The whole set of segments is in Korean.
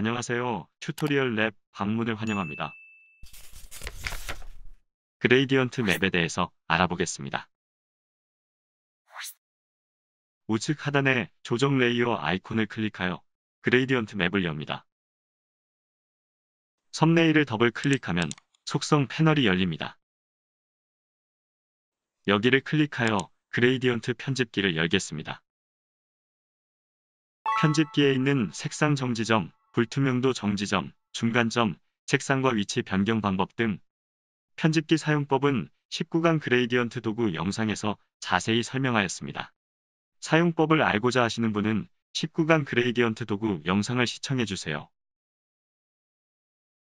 안녕하세요. 튜토리얼 랩 방문을 환영합니다. 그레이디언트 맵에 대해서 알아보겠습니다. 우측 하단에 조정 레이어 아이콘을 클릭하여 그레이디언트 맵을 엽니다. 섬네일을 더블 클릭하면 속성 패널이 열립니다. 여기를 클릭하여 그레이디언트 편집기를 열겠습니다. 편집기에 있는 색상 정지점 불투명도 정지점, 중간점, 책상과 위치 변경 방법 등 편집기 사용법은 19강 그레이디언트 도구 영상에서 자세히 설명하였습니다. 사용법을 알고자 하시는 분은 19강 그레이디언트 도구 영상을 시청해주세요.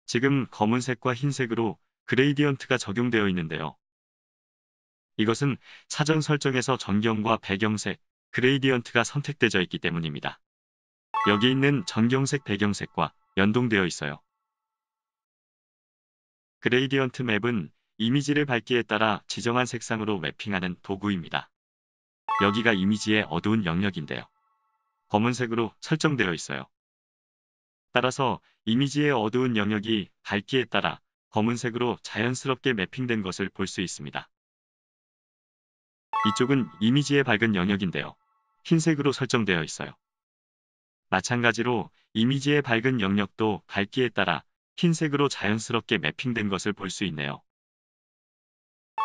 지금 검은색과 흰색으로 그레이디언트가 적용되어 있는데요. 이것은 사전 설정에서 전경과 배경색, 그레이디언트가 선택되어 있기 때문입니다. 여기 있는 전경색 배경색과 연동되어 있어요. 그레이디언트 맵은 이미지를 밝기에 따라 지정한 색상으로 맵핑하는 도구입니다. 여기가 이미지의 어두운 영역인데요. 검은색으로 설정되어 있어요. 따라서 이미지의 어두운 영역이 밝기에 따라 검은색으로 자연스럽게 맵핑된 것을 볼 수 있습니다. 이쪽은 이미지의 밝은 영역인데요. 흰색으로 설정되어 있어요. 마찬가지로 이미지의 밝은 영역도 밝기에 따라 흰색으로 자연스럽게 매핑된 것을 볼 수 있네요.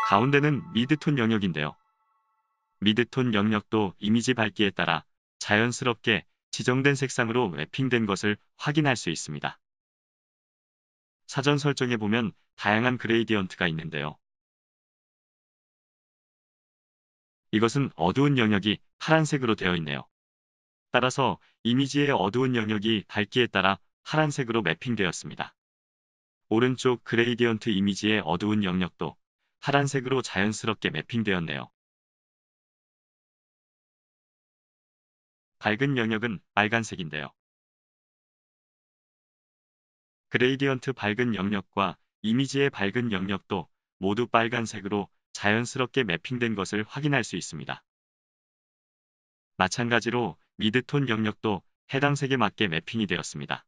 가운데는 미드톤 영역인데요. 미드톤 영역도 이미지 밝기에 따라 자연스럽게 지정된 색상으로 매핑된 것을 확인할 수 있습니다. 사전 설정에 보면 다양한 그레이디언트가 있는데요. 이것은 어두운 영역이 파란색으로 되어 있네요. 따라서 이미지의 어두운 영역이 밝기에 따라 파란색으로 매핑되었습니다. 오른쪽 그레이디언트 이미지의 어두운 영역도 파란색으로 자연스럽게 매핑되었네요. 밝은 영역은 빨간색인데요. 그레이디언트 밝은 영역과 이미지의 밝은 영역도 모두 빨간색으로 자연스럽게 매핑된 것을 확인할 수 있습니다. 마찬가지로 미드톤 영역도 해당 색에 맞게 매핑이 되었습니다.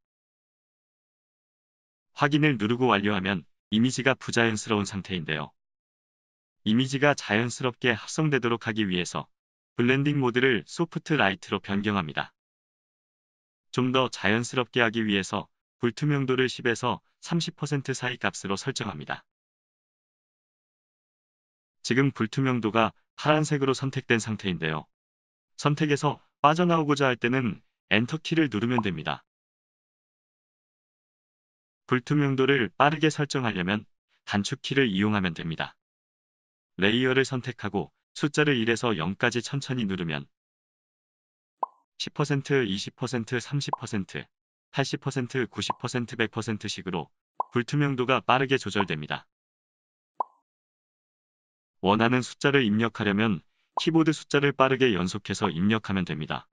확인을 누르고 완료하면 이미지가 부자연스러운 상태인데요. 이미지가 자연스럽게 합성되도록 하기 위해서 블렌딩 모드를 소프트 라이트로 변경합니다. 좀 더 자연스럽게 하기 위해서 불투명도를 10에서 30% 사이 값으로 설정합니다. 지금 불투명도가 파란색으로 선택된 상태인데요. 선택에서 빠져나오고자 할 때는 엔터키를 누르면 됩니다. 불투명도를 빠르게 설정하려면 단축키를 이용하면 됩니다. 레이어를 선택하고 숫자를 1에서 0까지 천천히 누르면 10%, 20%, 30%, 80%, 90%, 100%식으로 불투명도가 빠르게 조절됩니다. 원하는 숫자를 입력하려면 키보드 숫자를 빠르게 연속해서 입력하면 됩니다.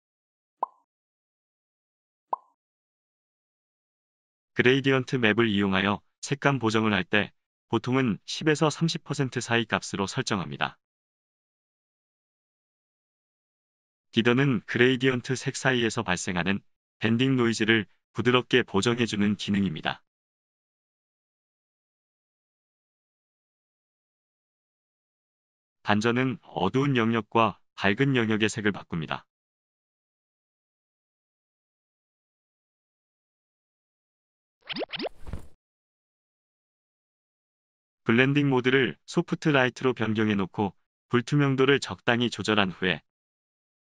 그레이디언트 맵을 이용하여 색감 보정을 할 때 보통은 10에서 30% 사이 값으로 설정합니다. 디더는 그레이디언트 색 사이에서 발생하는 밴딩 노이즈를 부드럽게 보정해주는 기능입니다. 반전은 어두운 영역과 밝은 영역의 색을 바꿉니다. 블렌딩 모드를 소프트 라이트로 변경해 놓고 불투명도를 적당히 조절한 후에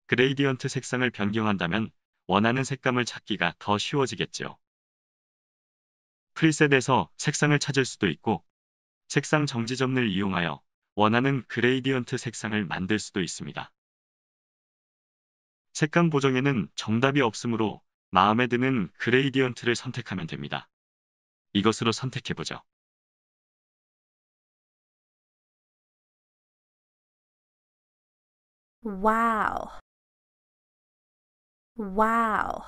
그레이디언트 색상을 변경한다면 원하는 색감을 찾기가 더 쉬워지겠지요. 프리셋에서 색상을 찾을 수도 있고 색상 정지 점을 이용하여 원하는 그레이디언트 색상을 만들 수도 있습니다. 색감 보정에는 정답이 없으므로 마음에 드는 그레이디언트를 선택하면 됩니다. 이것으로 선택해보죠. 와우 와우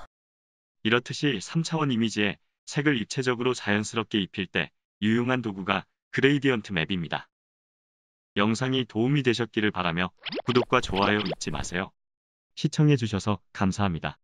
이렇듯이 3차원 이미지에 색을 입체적으로 자연스럽게 입힐 때 유용한 도구가 그레이디언트 맵입니다. 영상이 도움이 되셨기를 바라며 구독과 좋아요 잊지 마세요. 시청해주셔서 감사합니다.